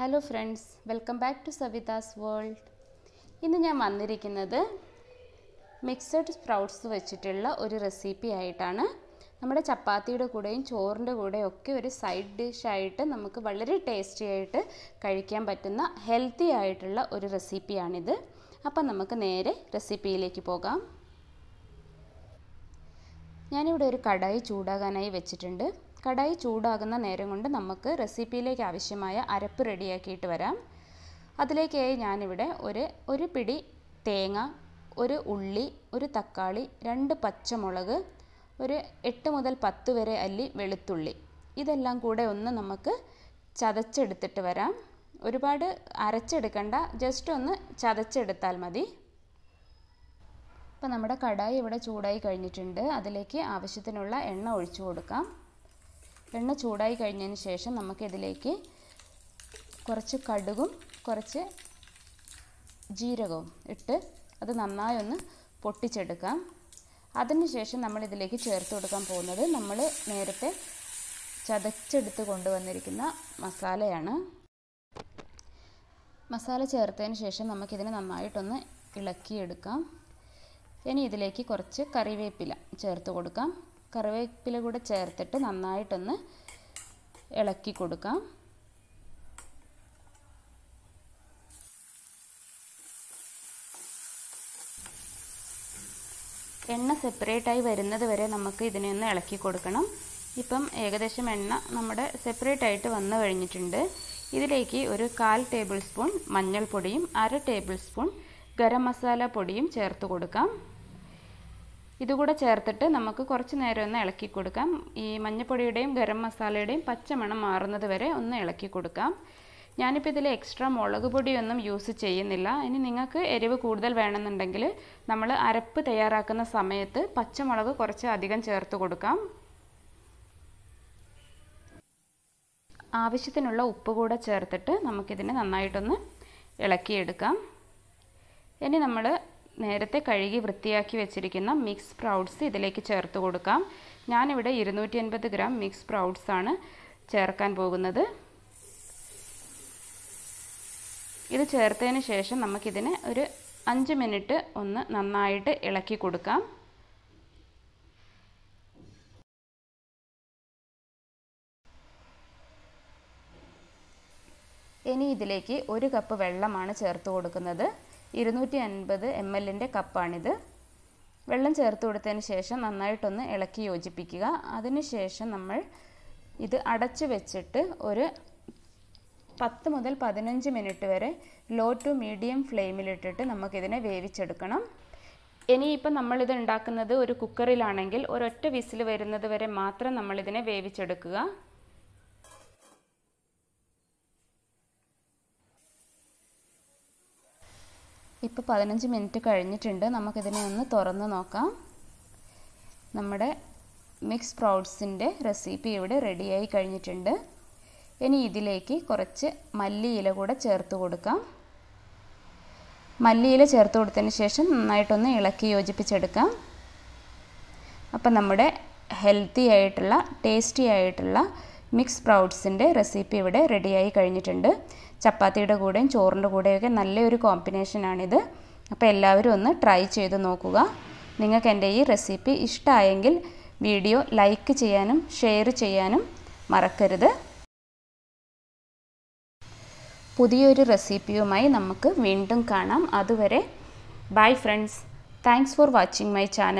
hello friends welcome back to Savitha's world ഇന്ന് ഞാൻ വന്നിരിക്കുന്നത് മിക്സഡ് സ്പ്രൗട്ട്സ് വെച്ചിട്ടുള്ള ഒരു റെസിപ്പി ആയിട്ടാണ് നമ്മുടെ ചപ്പാത്തിയുടെ കൂടെയും ചോറിൻ്റെ കൂടെയും ഒക്കെ ഒരു സൈഡ് ഡിഷായിട്ട് നമുക്ക് വളരെ ടേസ്റ്റി ആയിട്ട് കഴിക്കാൻ പറ്റുന്ന ഹെൽത്തി ആയിട്ടുള്ള ഒരു റെസിപ്പിയാണിത് അപ്പം നമുക്ക് നേരെ റെസിപ്പിയിലേക്ക് പോകാം ഞാനിവിടെ ഒരു കടായി ചൂടാകാനായി വെച്ചിട്ടുണ്ട് കടായി ചൂടാകുന്ന നേരം കൊണ്ട് നമുക്ക് റെസിപ്പിയിലേക്ക് ആവശ്യമായ അരപ്പ് റെഡിയാക്കിയിട്ട് വരാം അതിലേക്കായി ഞാനിവിടെ ഒരു ഒരു പിടി തേങ്ങ ഒരു ഉള്ളി ഒരു തക്കാളി രണ്ട് പച്ചമുളക് ഒരു എട്ട് മുതൽ പത്ത് വരെ അല്ലി വെളുത്തുള്ളി ഇതെല്ലാം കൂടെ ഒന്ന് നമുക്ക് ചതച്ചെടുത്തിട്ട് വരാം ഒരുപാട് അരച്ചെടുക്കണ്ട ജസ്റ്റ് ഒന്ന് ചതച്ചെടുത്താൽ മതി ഇപ്പം നമ്മുടെ കടായി ഇവിടെ ചൂടായി കഴിഞ്ഞിട്ടുണ്ട് അതിലേക്ക് ആവശ്യത്തിനുള്ള എണ്ണ ഒഴിച്ചു കൊടുക്കാം എണ്ണ ചൂടായി കഴിഞ്ഞതിന് ശേഷം നമുക്കിതിലേക്ക് കുറച്ച് കടുകും കുറച്ച് ജീരകവും ഇട്ട് അത് നന്നായി ഒന്ന് പൊട്ടിച്ചെടുക്കാം അതിനുശേഷം നമ്മൾ ഇതിലേക്ക് ചേർത്ത് കൊടുക്കാൻ പോകുന്നത് നമ്മൾ നേരത്തെ ചതച്ചെടുത്ത് കൊണ്ടുവന്നിരിക്കുന്ന മസാലയാണ് മസാല ചേർത്തതിന് ശേഷം നമുക്കിതിനെ നന്നായിട്ടൊന്ന് ഇളക്കിയെടുക്കാം ഇനി ഇതിലേക്ക് കുറച്ച് കറിവേപ്പില ചേർത്ത് കൊടുക്കാം കറിവേപ്പില കൂടെ ചേർത്തിട്ട് നന്നായിട്ടൊന്ന് ഇളക്കി കൊടുക്കാം എണ്ണ സെപ്പറേറ്റായി വരുന്നത് വരെ നമുക്ക് ഇതിനെ ഒന്ന് ഇളക്കി കൊടുക്കണം ഇപ്പം ഏകദേശം എണ്ണ നമ്മുടെ സെപ്പറേറ്റ് ആയിട്ട് വന്നു കഴിഞ്ഞിട്ടുണ്ട് ഇതിലേക്ക് ഒരു കാൽ ടേബിൾ സ്പൂൺ മഞ്ഞൾപ്പൊടിയും അര ടേബിൾ സ്പൂൺ ഗരം മസാല പൊടിയും ചേർത്ത് കൊടുക്കാം ഇതുകൂടെ ചേർത്തിട്ട് നമുക്ക് കുറച്ച് നേരം ഒന്ന് ഇളക്കി കൊടുക്കാം ഈ മഞ്ഞപ്പൊടിയുടെയും ഗരം മസാലയുടെയും പച്ചമണം മാറുന്നത് വരെ ഒന്ന് ഇളക്കി കൊടുക്കാം ഞാനിപ്പോൾ ഇതിൽ എക്സ്ട്രാ മുളക് പൊടിയൊന്നും യൂസ് ചെയ്യുന്നില്ല ഇനി നിങ്ങൾക്ക് എരിവ് കൂടുതൽ വേണമെന്നുണ്ടെങ്കിൽ നമ്മൾ അരപ്പ് തയ്യാറാക്കുന്ന സമയത്ത് പച്ചമുളക് കുറച്ച് അധികം ചേർത്ത് കൊടുക്കാം ആവശ്യത്തിനുള്ള ഉപ്പ് കൂടെ ചേർത്തിട്ട് നമുക്കിതിനെ നന്നായിട്ടൊന്ന് ഇളക്കിയെടുക്കാം ഇനി നമ്മൾ നേരത്തെ കഴുകി വൃത്തിയാക്കി വെച്ചിരിക്കുന്ന മിക്സ് പ്രൗഡ്സ് ഇതിലേക്ക് ചേർത്ത് കൊടുക്കാം ഞാനിവിടെ ഇരുന്നൂറ്റി അൻപത് ഗ്രാം മിക്സ് പ്രൗഡ്സ് ആണ് ചേർക്കാൻ പോകുന്നത് ഇത് ചേർത്തതിന് ശേഷം നമുക്കിതിനെ ഒരു അഞ്ച് മിനിറ്റ് ഒന്ന് നന്നായിട്ട് ഇളക്കി കൊടുക്കാം ഇനി ഇതിലേക്ക് ഒരു കപ്പ് വെള്ളമാണ് ചേർത്ത് കൊടുക്കുന്നത് ഇരുന്നൂറ്റി അൻപത് എം എല്ലിൻ്റെ കപ്പാണിത് വെള്ളം ചേർത്ത് കൊടുത്തതിന് ശേഷം നന്നായിട്ടൊന്ന് ഇളക്കി യോജിപ്പിക്കുക അതിനുശേഷം നമ്മൾ ഇത് അടച്ചു വെച്ചിട്ട് ഒരു പത്ത് മുതൽ പതിനഞ്ച് മിനിറ്റ് വരെ ലോ ടു മീഡിയം ഫ്ലെയിമിലിട്ടിട്ട് നമുക്കിതിനെ വേവിച്ചെടുക്കണം ഇനിയിപ്പോൾ നമ്മളിത് ഉണ്ടാക്കുന്നത് ഒരു കുക്കറിലാണെങ്കിൽ ഒരൊറ്റ വിസിൽ വരുന്നത് വരെ മാത്രം നമ്മളിതിനെ വേവിച്ചെടുക്കുക ഇപ്പോൾ പതിനഞ്ച് മിനിറ്റ് കഴിഞ്ഞിട്ടുണ്ട് നമുക്കിതിനെ ഒന്ന് തുറന്ന് നോക്കാം നമ്മുടെ മിക്സ് പ്രൗഡ്സിൻ്റെ റെസിപ്പി ഇവിടെ റെഡിയായി കഴിഞ്ഞിട്ടുണ്ട് ഇനി ഇതിലേക്ക് കുറച്ച് മല്ലിയില കൂടെ ചേർത്ത് കൊടുക്കാം മല്ലിയില ചേർത്ത് കൊടുത്തതിന് ശേഷം നന്നായിട്ടൊന്ന് ഇളക്കി യോജിപ്പിച്ചെടുക്കാം അപ്പം നമ്മുടെ ഹെൽത്തി ആയിട്ടുള്ള ടേസ്റ്റി ആയിട്ടുള്ള മിക്സ് പ്രൗഡ്സിൻ്റെ റെസിപ്പി ഇവിടെ റെഡിയായി കഴിഞ്ഞിട്ടുണ്ട് ചപ്പാത്തിയുടെ കൂടെയും ചോറിൻ്റെ ഒക്കെ നല്ലൊരു കോമ്പിനേഷനാണിത് അപ്പോൾ എല്ലാവരും ഒന്ന് ട്രൈ ചെയ്ത് നോക്കുക നിങ്ങൾക്ക് എൻ്റെ ഈ റെസിപ്പി ഇഷ്ടമായെങ്കിൽ വീഡിയോ ലൈക്ക് ചെയ്യാനും ഷെയർ ചെയ്യാനും മറക്കരുത് പുതിയൊരു റെസിപ്പിയുമായി നമുക്ക് വീണ്ടും കാണാം അതുവരെ bye friends thanks for watching my channel